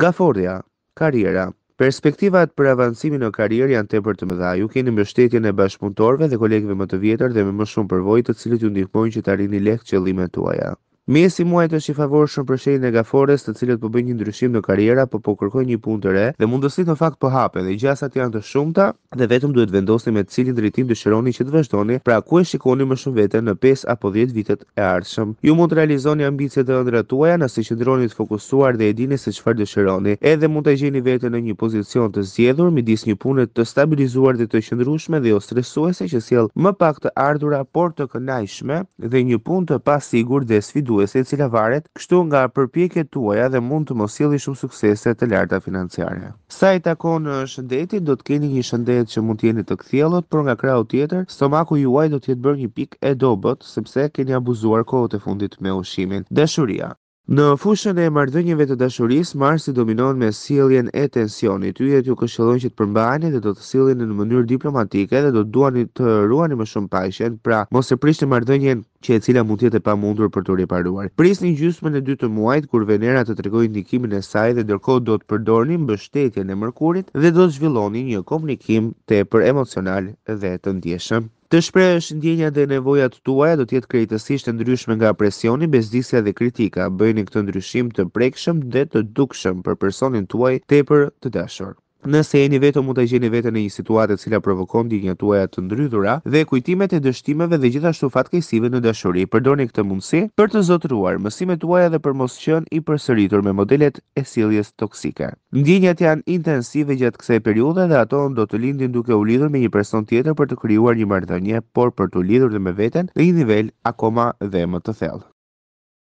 Gafordja karriera. Perspektivat për avancimin në karrierë janë tepër të mëdha. Ju keni mbështetjen e bashkëpunëtorëve dhe kolegëve më të vjetër dhe me më shumë përvojë, të cilët ju ndihmojnë që të arrini lehtë qëllimet tuaja. Mesi muajit është i favorshëm për shenjën e gafores, të cilët po një ndryshim në karriera, po po kërkojnë një punë të re dhe mundësitë në fakt po hapen dhe gjasat janë të shumta dhe vetëm duhet vendosni me cilin drejtim dëshironi që të vazhdoni, pra ku e shikoni më shumë veten në 5 apo 10 vitet e ardhshëm. Ju mund të realizoni ambicet e ëndrave tuaja nëse qëndroni të fokusuar dhe e dini se çfarë dëshironi. Edhe mund të gjeni veten në një pozicion të zgjedhur midis një pune të stabilizuar dhe të qëndrueshme dhe jo stresuese që sjell më pak të ardhurë por të kënaqshme dhe një punë të pasigurt dhe sfidueshme prodhuese e cila varet kështu nga përpjekjet tuaja dhe mund të mos sjellë shumë suksese të larta financiare. Sa i takon shëndetit, do të keni një shëndet që mund të jeni të kthjellët, por nga krahu tjetër, stomaku juaj do të jetë bërë një pikë e dobët sepse keni abuzuar kohët e fundit me ushqimin. Dashuria Në fushën e marrëdhënieve të dashurisë, Marsi dominon me sjelljen e tensionit. Yjet ju këshillojnë që të përmbajeni dhe do të siljen në mënyrë diplomatike dhe do të duani të ruani më shumë paqen, pra mos e prishni marrëdhënien që e cila mund të jetë pa pamundur për të riparuar. Prisni gjysmën e dytë të muajit kur Venera të tregojë ndikimin e saj dhe ndërkohë do të përdorni mbështetjen e Merkurit dhe do të zhvilloni një komunikim tepër emocional dhe të ndjeshëm. Të shprehësh ndjenjat dhe nevojat tuaja do të jetë krejtësisht e ndryshme nga presioni, bezdisja dhe kritika. Bëjeni këtë ndryshim të prekshëm dhe të dukshëm për personin tuaj tepër të dashur. Nëse jeni vetëm mund të gjeni vetën në një situatë e cila provokon një tuajat të ndrydhura dhe kujtimet e dështimeve dhe gjithashtu fatkeqësive në dashuri, përdorni këtë mundësi për të zotëruar mësime tuaja dhe për mos qenë i përsëritur me modelet e sjelljes toksike. Ndjenjat janë intensive gjatë kësaj periudhe dhe ato do të lindin duke u lidhur me një person tjetër për të krijuar një marrëdhënie, por për të lidhur dhe me veten në një nivel akoma dhe më të thellë.